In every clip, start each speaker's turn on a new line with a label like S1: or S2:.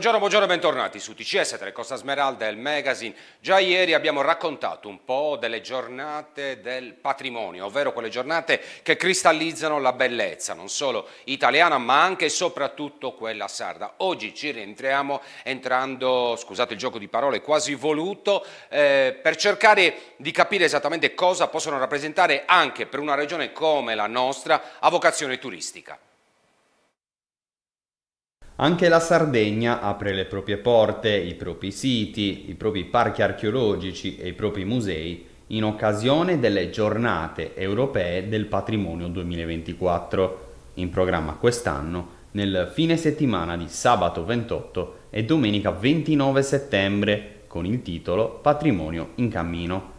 S1: Buongiorno, buongiorno e bentornati su TCS Tre Costa Smeralda e il magazine. Già ieri abbiamo raccontato un po' delle giornate del patrimonio, ovvero quelle giornate che cristallizzano la bellezza, non solo italiana ma anche e soprattutto quella sarda. Oggi ci rientriamo entrando, scusate il gioco di parole, quasi voluto, eh, per cercare di capire esattamente cosa possono rappresentare anche per una regione come la nostra a vocazione turistica.
S2: Anche la Sardegna apre le proprie porte, i propri siti, i propri parchi archeologici e i propri musei in occasione delle giornate europee del patrimonio 2024, in programma quest'anno nel fine settimana di sabato 28 e domenica 29 settembre con il titolo Patrimonio in cammino.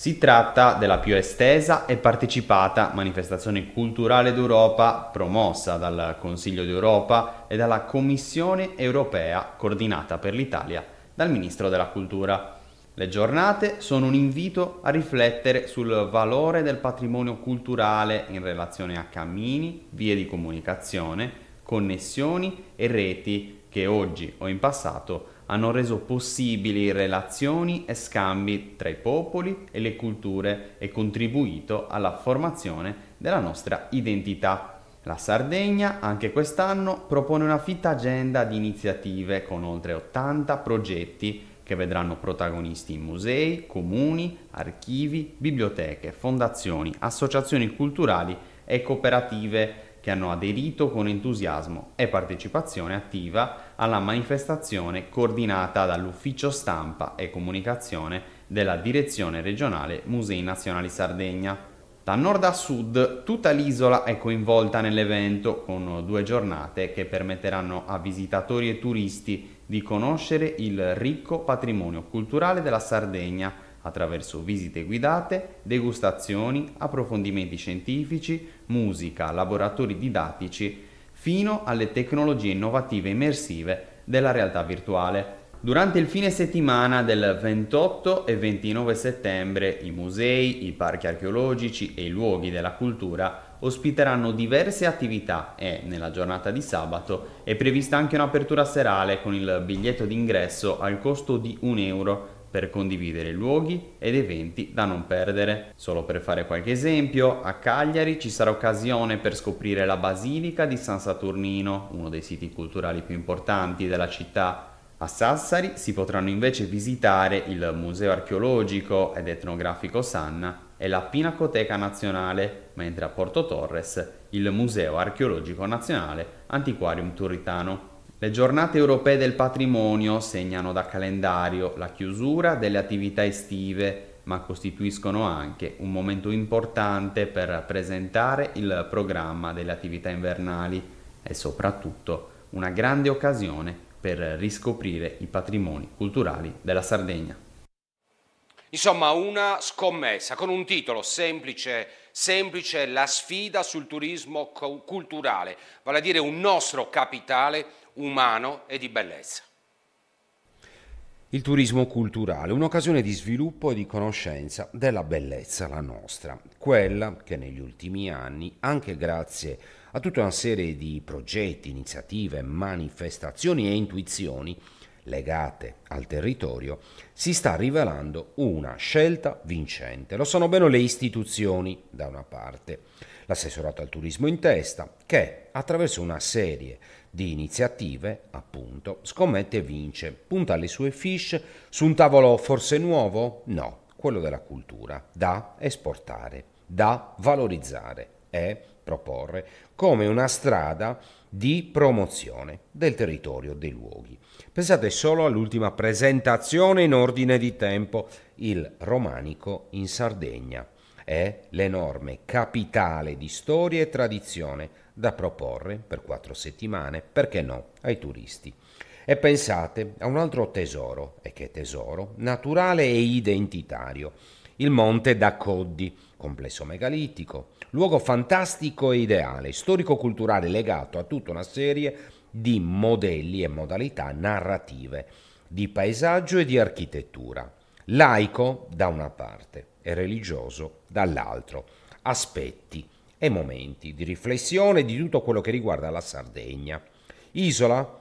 S2: Si tratta della più estesa e partecipata manifestazione culturale d'Europa promossa dal Consiglio d'Europa e dalla Commissione europea coordinata per l'Italia dal Ministro della Cultura. Le giornate sono un invito a riflettere sul valore del patrimonio culturale in relazione a cammini, vie di comunicazione, connessioni e reti che oggi o in passato hanno reso possibili relazioni e scambi tra i popoli e le culture e contribuito alla formazione della nostra identità. La Sardegna anche quest'anno propone una fitta agenda di iniziative con oltre 80 progetti che vedranno protagonisti musei, comuni, archivi, biblioteche, fondazioni, associazioni culturali e cooperative che hanno aderito con entusiasmo e partecipazione attiva alla manifestazione coordinata dall'Ufficio Stampa e Comunicazione della Direzione Regionale Musei Nazionali Sardegna. Da nord a sud tutta l'isola è coinvolta nell'evento con due giornate che permetteranno a visitatori e turisti di conoscere il ricco patrimonio culturale della Sardegna attraverso visite guidate, degustazioni, approfondimenti scientifici, musica, laboratori didattici fino alle tecnologie innovative immersive della realtà virtuale. Durante il fine settimana del 28 e 29 settembre i musei, i parchi archeologici e i luoghi della cultura ospiteranno diverse attività e nella giornata di sabato è prevista anche un'apertura serale con il biglietto d'ingresso al costo di 1 euro per condividere luoghi ed eventi da non perdere. Solo per fare qualche esempio, a Cagliari ci sarà occasione per scoprire la Basilica di San Saturnino, uno dei siti culturali più importanti della città. A Sassari si potranno invece visitare il Museo archeologico ed etnografico Sanna e la Pinacoteca Nazionale, mentre a Porto Torres il Museo archeologico nazionale Antiquarium Turritano. Le giornate europee del patrimonio segnano da calendario la chiusura delle attività estive, ma costituiscono anche un momento importante per presentare il programma delle attività invernali e soprattutto una grande occasione per riscoprire i patrimoni culturali della Sardegna.
S1: Insomma, una scommessa con un titolo semplice, semplice la sfida sul turismo culturale, vale a dire un nostro capitale umano e di bellezza. Il turismo culturale, un'occasione di sviluppo e di conoscenza della bellezza, la nostra, quella che negli ultimi anni, anche grazie a tutta una serie di progetti, iniziative, manifestazioni e intuizioni legate al territorio, si sta rivelando una scelta vincente. Lo sanno bene le istituzioni, da una parte, l'assessorato al turismo in testa, che attraverso una serie di iniziative, appunto, scommette e vince, punta le sue fiche su un tavolo forse nuovo? No, quello della cultura, da esportare, da valorizzare e proporre come una strada di promozione del territorio, dei luoghi. Pensate solo all'ultima presentazione in ordine di tempo, il romanico in Sardegna è l'enorme capitale di storia e tradizione da proporre per quattro settimane, perché no, ai turisti. E pensate a un altro tesoro, e che tesoro, naturale e identitario, il Monte da Coddi, complesso megalitico, luogo fantastico e ideale, storico-culturale legato a tutta una serie di modelli e modalità narrative, di paesaggio e di architettura laico da una parte e religioso dall'altro, aspetti e momenti di riflessione di tutto quello che riguarda la Sardegna, isola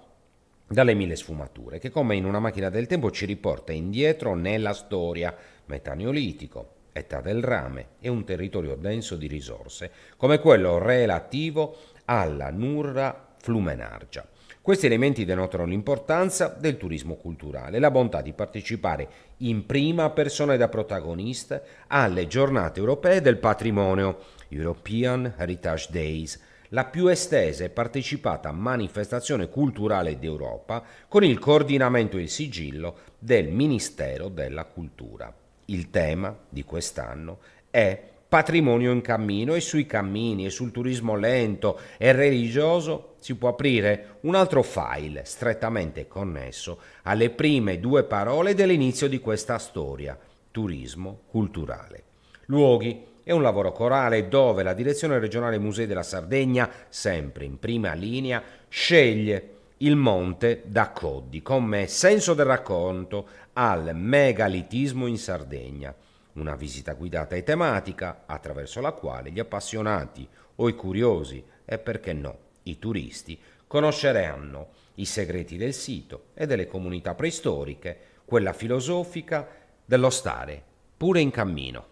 S1: dalle mille sfumature, che come in una macchina del tempo ci riporta indietro nella storia, metà età del rame e un territorio denso di risorse, come quello relativo alla Nurra Flumenargia questi elementi denotano l'importanza del turismo culturale, la bontà di partecipare in prima persona e da protagonista alle giornate europee del patrimonio, European Heritage Days, la più estesa e partecipata manifestazione culturale d'Europa con il coordinamento e il sigillo del Ministero della Cultura. Il tema di quest'anno è patrimonio in cammino e sui cammini e sul turismo lento e religioso si può aprire un altro file strettamente connesso alle prime due parole dell'inizio di questa storia, turismo culturale. Luoghi è un lavoro corale dove la Direzione regionale Musei della Sardegna, sempre in prima linea, sceglie il monte da Coddi come senso del racconto al megalitismo in Sardegna una visita guidata e tematica attraverso la quale gli appassionati o i curiosi e perché no, i turisti conosceranno i segreti del sito e delle comunità preistoriche, quella filosofica dello stare pure in cammino.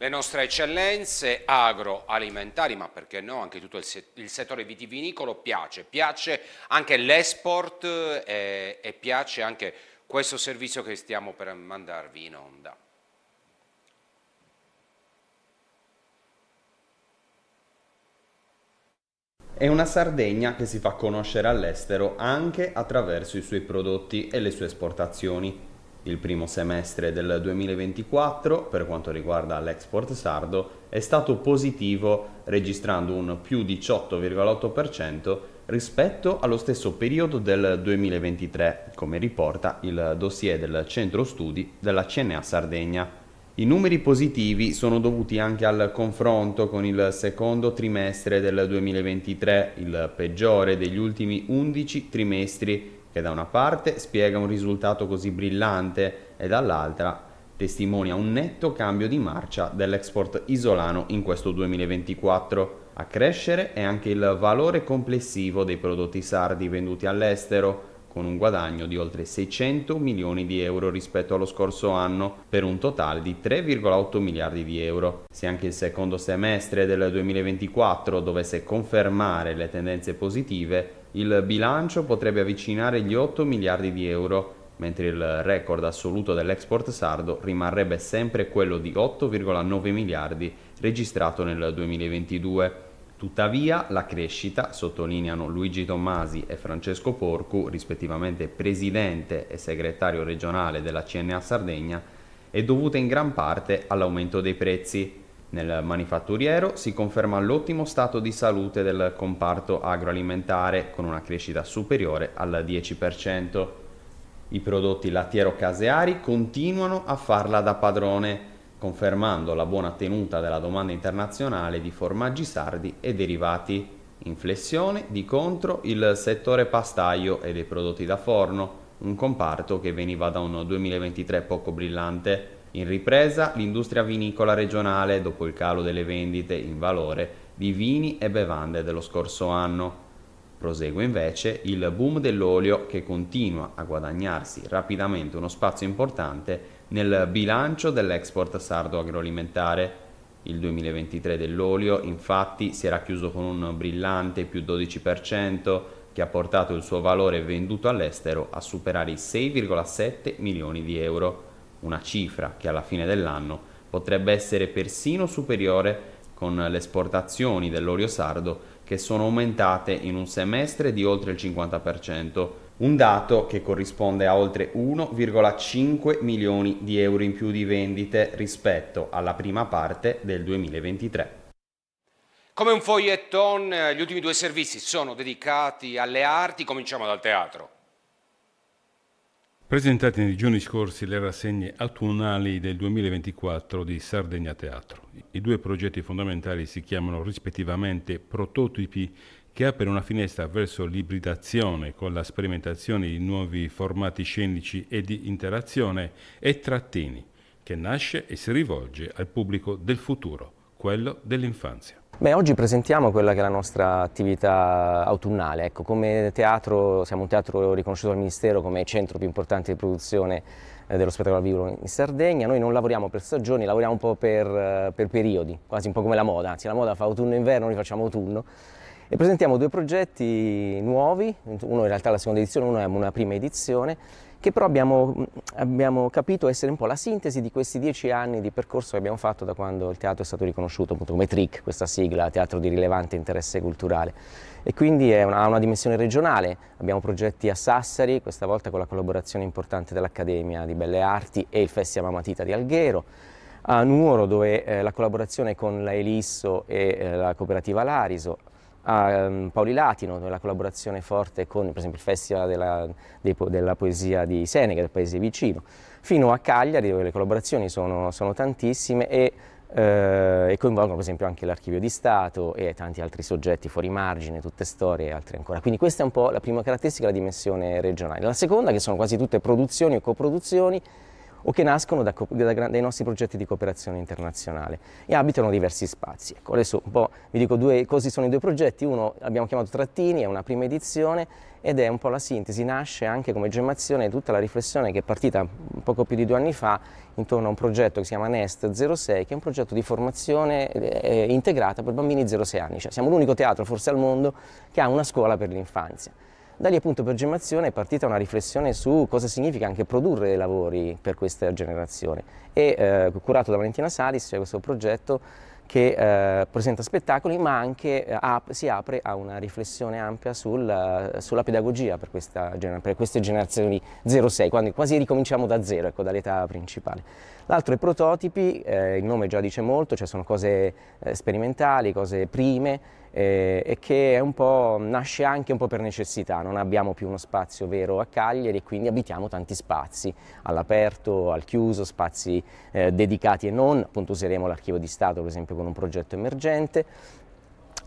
S1: Le nostre eccellenze agroalimentari, ma perché no, anche tutto il, se il settore vitivinicolo piace, piace anche l'export e, eh, e piace anche questo servizio che stiamo per mandarvi in onda.
S2: È una Sardegna che si fa conoscere all'estero anche attraverso i suoi prodotti e le sue esportazioni. Il primo semestre del 2024, per quanto riguarda l'export sardo, è stato positivo, registrando un più 18,8% rispetto allo stesso periodo del 2023, come riporta il dossier del Centro Studi della CNA Sardegna. I numeri positivi sono dovuti anche al confronto con il secondo trimestre del 2023, il peggiore degli ultimi 11 trimestri, che da una parte spiega un risultato così brillante e dall'altra testimonia un netto cambio di marcia dell'export isolano in questo 2024. A crescere è anche il valore complessivo dei prodotti sardi venduti all'estero, con un guadagno di oltre 600 milioni di euro rispetto allo scorso anno, per un totale di 3,8 miliardi di euro. Se anche il secondo semestre del 2024 dovesse confermare le tendenze positive, il bilancio potrebbe avvicinare gli 8 miliardi di euro, mentre il record assoluto dell'export sardo rimarrebbe sempre quello di 8,9 miliardi registrato nel 2022. Tuttavia la crescita, sottolineano Luigi Tommasi e Francesco Porcu, rispettivamente presidente e segretario regionale della CNA Sardegna, è dovuta in gran parte all'aumento dei prezzi. Nel manifatturiero si conferma l'ottimo stato di salute del comparto agroalimentare con una crescita superiore al 10%. I prodotti lattiero-caseari continuano a farla da padrone, confermando la buona tenuta della domanda internazionale di formaggi sardi e derivati. In flessione, di contro, il settore pastaio e dei prodotti da forno, un comparto che veniva da un 2023 poco brillante. In ripresa l'industria vinicola regionale dopo il calo delle vendite in valore di vini e bevande dello scorso anno. Prosegue invece il boom dell'olio che continua a guadagnarsi rapidamente uno spazio importante nel bilancio dell'export sardo agroalimentare. Il 2023 dell'olio infatti si era chiuso con un brillante più 12% che ha portato il suo valore venduto all'estero a superare i 6,7 milioni di euro, una cifra che alla fine dell'anno potrebbe essere persino superiore con le esportazioni dell'olio sardo che sono aumentate in un semestre di oltre il 50%, un dato che corrisponde a oltre 1,5 milioni di euro in più di vendite rispetto alla prima parte del 2023.
S1: Come un foglietton, eh, gli ultimi due servizi sono dedicati alle arti, cominciamo dal teatro presentate nei giorni scorsi le rassegne autunnali del 2024 di Sardegna Teatro. I due progetti fondamentali si chiamano rispettivamente Prototipi che apre una finestra verso l'ibridazione con la sperimentazione di nuovi formati scenici e di interazione e Trattini che nasce e si rivolge al pubblico del futuro, quello dell'infanzia.
S3: Beh, oggi presentiamo quella che è la nostra attività autunnale. Ecco, come teatro, siamo un teatro riconosciuto dal Ministero come centro più importante di produzione eh, dello spettacolo al vivo in Sardegna. Noi non lavoriamo per stagioni, lavoriamo un po' per, eh, per periodi, quasi un po' come la moda. Anzi, la moda fa autunno e inverno, noi facciamo autunno. E presentiamo due progetti nuovi, uno in realtà è la seconda edizione, uno è una prima edizione che però abbiamo, abbiamo, capito essere un po' la sintesi di questi dieci anni di percorso che abbiamo fatto da quando il teatro è stato riconosciuto appunto come TRIC, questa sigla, teatro di rilevante interesse culturale. E quindi ha una, una, dimensione regionale, abbiamo progetti a Sassari, questa volta con la collaborazione importante dell'Accademia di Belle Arti e il Festival Matita di Alghero, a Nuoro dove eh, la collaborazione con la Elisso e eh, la cooperativa Lariso, a um, Paoli Latino, nella collaborazione forte con per esempio il Festival della, de, della Poesia di Seneca, il paese vicino, fino a Cagliari dove le collaborazioni sono, sono tantissime e, eh, e, coinvolgono per esempio anche l'Archivio di Stato e tanti altri soggetti fuori margine, tutte storie e altre ancora. Quindi questa è un po' la prima caratteristica, la dimensione regionale. La seconda che sono quasi tutte produzioni o coproduzioni o che nascono da, da, dai nostri progetti di cooperazione internazionale e abitano diversi spazi. Ecco, adesso un po' vi dico due, così sono i due progetti, uno abbiamo chiamato Trattini, è una prima edizione ed è un po' la sintesi, nasce anche come gemmazione di tutta la riflessione che è partita poco più di due anni fa intorno a un progetto che si chiama Nest 06, che è un progetto di formazione eh, eh integrata per bambini 06 anni, cioè siamo l'unico teatro forse al mondo che ha una scuola per l'infanzia. Da lì appunto per Gemmazione è partita una riflessione su cosa significa anche produrre lavori per questa generazione e eh, curato da Valentina Salis c'è cioè questo progetto che eh, presenta spettacoli ma anche eh, ap si apre a una riflessione ampia sul, eh, sulla pedagogia per, questa, per, queste generazioni 06, quando quasi ricominciamo da zero, ecco, dall'età principale. L'altro è prototipi, eh, il nome già dice molto, cioè sono cose eh, sperimentali, cose prime eh, e che nasce anche un po' per necessità, non abbiamo più uno spazio vero a Cagliari e quindi abitiamo tanti spazi all'aperto, al chiuso, spazi eh, dedicati e non, appunto useremo l'archivio di Stato per esempio con un progetto emergente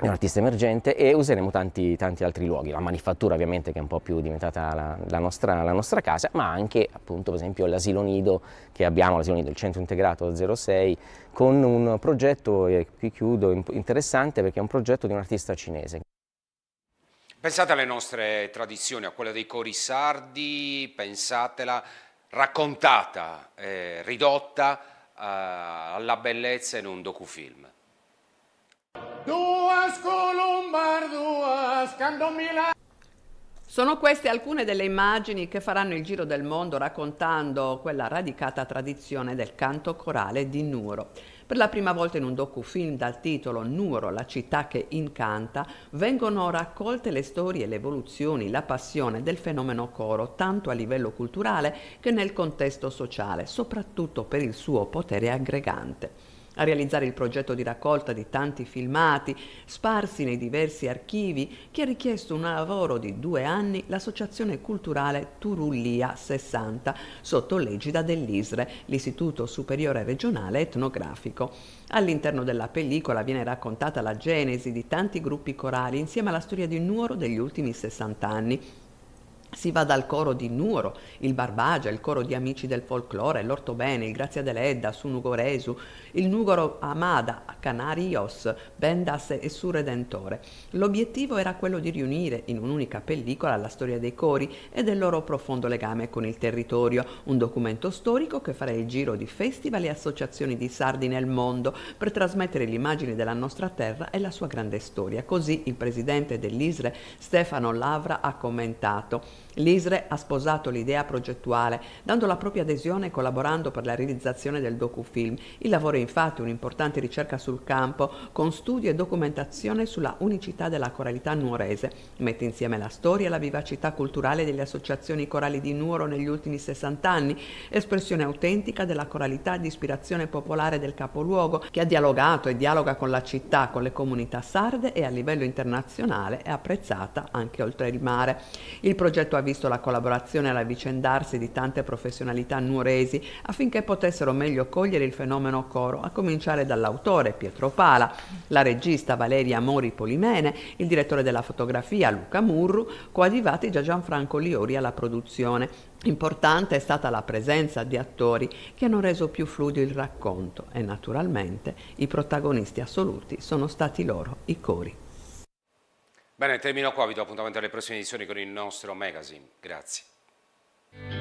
S3: è un artista emergente e useremo tanti, tanti, altri luoghi, la manifattura ovviamente che è un po' più diventata la, la, nostra, la nostra, casa, ma anche appunto per esempio l'asilo nido che abbiamo, l'asilo nido, il centro integrato 06, con un progetto, e qui chiudo, interessante perché è un progetto di un artista cinese.
S1: Pensate alle nostre tradizioni, a quella dei cori sardi, pensatela raccontata, eh, ridotta eh, alla bellezza in un docufilm.
S4: Sono queste alcune delle immagini che faranno il giro del mondo raccontando quella radicata tradizione del canto corale di Nuro. Per la prima volta in un docufilm dal titolo Nuro, la città che incanta, vengono raccolte le storie, le evoluzioni, la passione del fenomeno coro, tanto a livello culturale che nel contesto sociale, soprattutto per il suo potere aggregante a realizzare il progetto di raccolta di tanti filmati sparsi nei diversi archivi che ha richiesto un lavoro di due anni l'associazione culturale Turullia 60 sotto l'egida dell'ISRE, l'Istituto Superiore Regionale Etnografico. All'interno della pellicola viene raccontata la genesi di tanti gruppi corali insieme alla storia di Nuoro degli ultimi 60 anni si va dal coro di Nuoro, il Barbagia, il coro di Amici del Folklore, l'Ortobene, il Grazia dell'Edda, Sunugo Resu, il Nugoro Amada, Canarios, Bendas e Su Redentore. L'obiettivo era quello di riunire in un'unica pellicola la storia dei cori e del loro profondo legame con il territorio, un documento storico che farà il giro di festival e associazioni di sardi nel mondo per trasmettere l'immagine della nostra terra e la sua grande storia. Così il presidente dell'Isre Stefano Lavra ha commentato. L'ISRE ha sposato l'idea progettuale, dando la propria adesione e collaborando per la realizzazione del docufilm. Il lavoro è infatti un'importante ricerca sul campo, con studi e documentazione sulla unicità della coralità nuorese. Mette insieme la storia e la vivacità culturale delle associazioni corali di Nuoro negli ultimi 60 anni, espressione autentica della coralità di ispirazione popolare del capoluogo, che ha dialogato e dialoga con la città, con le comunità sarde e a livello internazionale è apprezzata anche oltre il mare. Il progetto progetto ha visto la collaborazione e l'avvicendarsi di tante professionalità nuoresi affinché potessero meglio cogliere il fenomeno coro, a cominciare dall'autore Pietro Pala, la regista Valeria Mori Polimene, il direttore della fotografia Luca Murru, coadiuvati già Gianfranco Liori alla produzione. Importante è stata la presenza di attori che hanno reso più fluido il racconto e naturalmente i protagonisti assoluti sono stati loro, i cori.
S1: Bene, termino qua, vi do appuntamento alle prossime edizioni con il nostro magazine. Grazie.